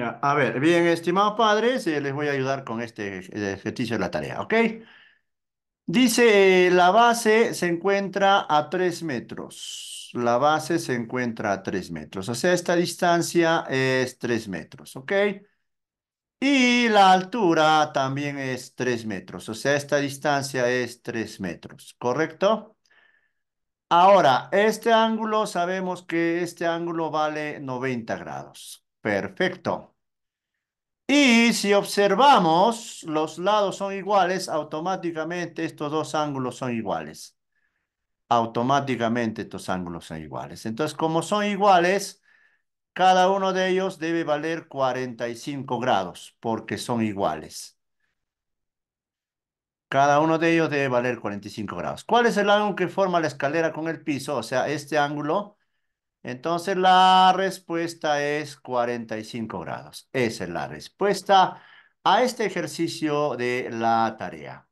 a ver, bien, estimados padres, eh, les voy a ayudar con este ejercicio de la tarea, ¿ok? Dice, la base se encuentra a 3 metros. La base se encuentra a 3 metros. O sea, esta distancia es 3 metros, ¿ok? Y la altura también es 3 metros. O sea, esta distancia es 3 metros, ¿correcto? Ahora, este ángulo, sabemos que este ángulo vale 90 grados. Perfecto. Y si observamos, los lados son iguales, automáticamente estos dos ángulos son iguales. Automáticamente estos ángulos son iguales. Entonces, como son iguales, cada uno de ellos debe valer 45 grados, porque son iguales. Cada uno de ellos debe valer 45 grados. ¿Cuál es el ángulo que forma la escalera con el piso? O sea, este ángulo entonces la respuesta es 45 grados. Esa es la respuesta a este ejercicio de la tarea.